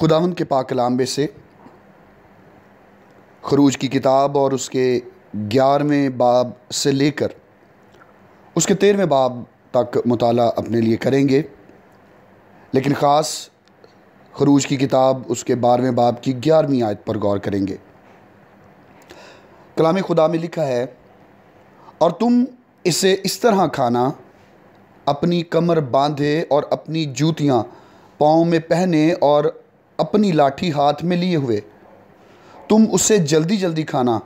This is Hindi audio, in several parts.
खुदावंद के पाक लाम्बे से खरूज की किताब और उसके ग्यारहवें बाब से लेकर उसके तेरहवें बाब तक मताल अपने लिए करेंगे लेकिन ख़ास खरूज की किताब उसके बारहवें बाब की ग्यारहवीं आयत पर गौर करेंगे कलाम खुदा में लिखा है और तुम इसे इस तरह खाना अपनी कमर बांधे और अपनी जूतियाँ पाँव में पहने और अपनी लाठी हाथ में लिए हुए तुम उसे जल्दी जल्दी खाना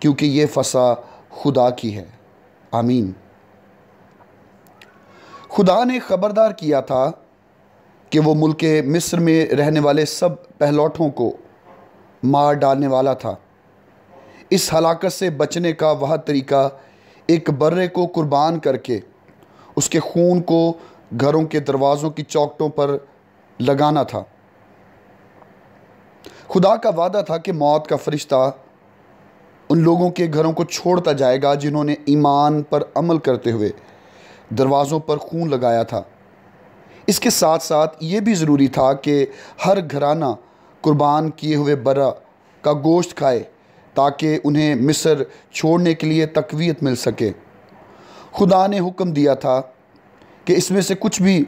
क्योंकि ये फसा खुदा की है आमीन खुदा ने ख़बरदार किया था कि वो मुल्क मिस्र में रहने वाले सब पहलौठों को मार डालने वाला था इस हलाकत से बचने का वह तरीका एक बर्रे को कुर्बान करके उसके खून को घरों के दरवाज़ों की चौकटों पर लगाना था खुदा का वादा था कि मौत का फरिश्ता उन लोगों के घरों को छोड़ता जाएगा जिन्होंने ईमान पर अमल करते हुए दरवाज़ों पर खून लगाया था इसके साथ साथ ये भी ज़रूरी था कि हर घराना कुर्बान किए हुए बरा का गोश्त खाए ताकि उन्हें मिस्र छोड़ने के लिए तकवीत मिल सके खुदा ने हुक्म दिया था कि इसमें से कुछ भी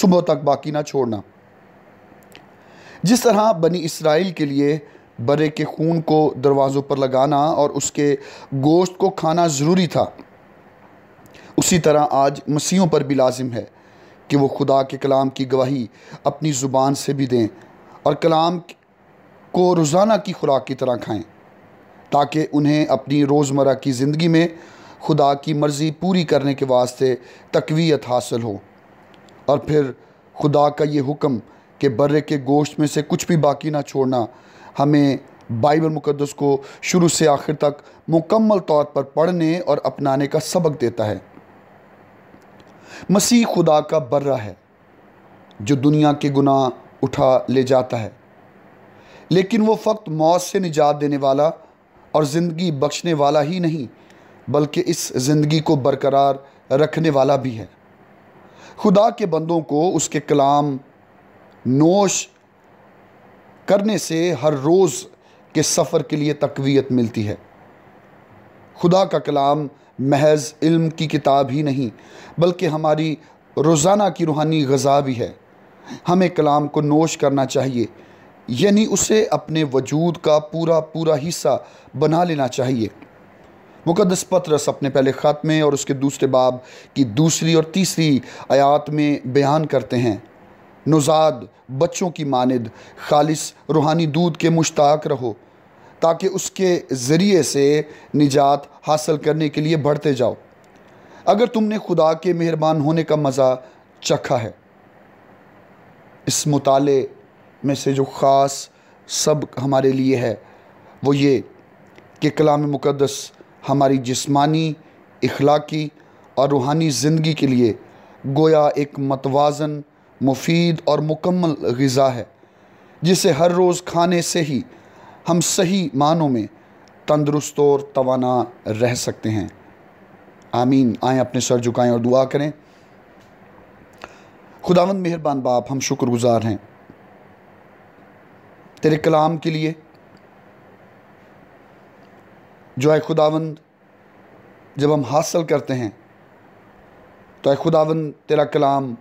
सुबह तक बाकी ना छोड़ना जिस तरह बनी इसराइल के लिए बरे के खून को दरवाज़ों पर लगाना और उसके गोश्त को खाना ज़रूरी था उसी तरह आज मसीहों पर भी लाजिम है कि वो खुदा के कलाम की गवाही अपनी ज़ुबान से भी दें और कलाम को रोज़ाना की खुराक की तरह खाएं ताकि उन्हें अपनी रोज़मर्रा की ज़िंदगी में खुदा की मर्ज़ी पूरी करने के वास्ते तकवीत हासिल हो और फिर खुदा का ये हुक्म कि बर्रे के गोश्त में से कुछ भी बाकी ना छोड़ना हमें बाइबल मुकदस को शुरू से आखिर तक मुकम्मल तौर पर पढ़ने और अपनाने का सबक देता है मसीह खुदा का बर्रा है जो दुनिया के गुनाह उठा ले जाता है लेकिन वो फ़क्त मौत से निजात देने वाला और ज़िंदगी बख्शने वाला ही नहीं बल्कि इस ज़िंदगी को बरकरार रखने वाला भी है खुदा के बंदों को उसके कलाम नोश करने से हर रोज़ के सफ़र के लिए तकवीत मिलती है खुदा का कलाम महज इल्म की किताब ही नहीं बल्कि हमारी रोज़ाना की रूहानी गज़ा भी है हमें कलाम को नोश करना चाहिए यानी उसे अपने वजूद का पूरा पूरा हिस्सा बना लेना चाहिए मुकदस पत्रस अपने पहले ख़त में और उसके दूसरे बाब की दूसरी और तीसरी आयात में बयान करते हैं नुजाद बच्चों की मानद खालिस रूहानी दूध के मुश्ताक रहो ताकि उसके ज़रिए से निजात हासिल करने के लिए बढ़ते जाओ अगर तुमने खुदा के मेहरबान होने का मज़ा चखा है इस मुताले में से जो ख़ास सब हमारे लिए है वो ये कि कलाम मुक़दस हमारी जिस्मानी इखलाकी और रूहानी ज़िंदगी के लिए गोया एक मतवाजन मुफीद और मुकम्मल गज़ा है जिसे हर रोज़ खाने से ही हम सही मानों में तंदरुस्त और तोाना रह सकते हैं आमीन आएँ अपने सर झुकाएँ और दुआ करें खुदावंद मेहरबान बाप हम शुक्रगुजार हैं तेरे कलाम के लिए जो है खुदावंद जब हम हासिल करते हैं तो खुदावंद तेरा कलाम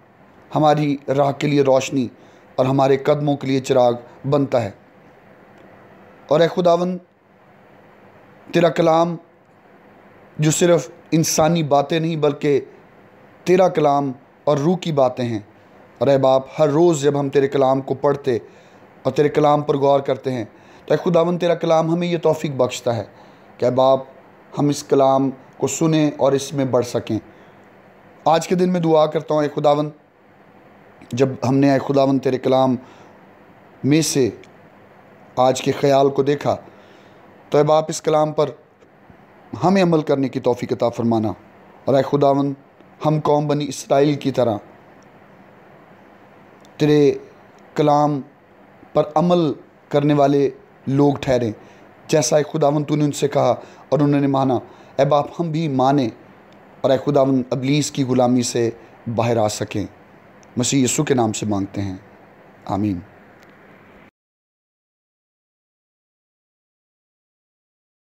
हमारी राह के लिए रोशनी और हमारे कदमों के लिए चिराग बनता है और ए खुदावन तेरा कलाम जो सिर्फ इंसानी बातें नहीं बल्कि तेरा कलाम और रूह की बातें हैं और बाप हर रोज़ जब हम तेरे कलाम को पढ़ते और तेरे कलाम पर गौर करते हैं तो ए खुदावन तेरा कलाम हमें ये तोफ़ी बख्शता है कि बाप हम इस कलाम को सुने और इसमें बढ़ सकें आज के दिन में दुआ करता हूँ ए खुदावन जब हमने आए खुदावन तेरे कलाम में से आज के ख्याल को देखा तो अब आप इस कलाम पर हमें अमल करने की तोफ़ी कता फरमाना और आए खुदावन हम कौम बनी इसराइल की तरह तेरे कलाम पर अमल करने वाले लोग ठहरें जैसा ए खुदावन तूने उनसे कहा और उन्होंने माना अब आप हम भी माने और ए खुदावन अबलीस की ग़ुलामी से बाहर आ सकें मसीह यसु के नाम से मांगते हैं आमीन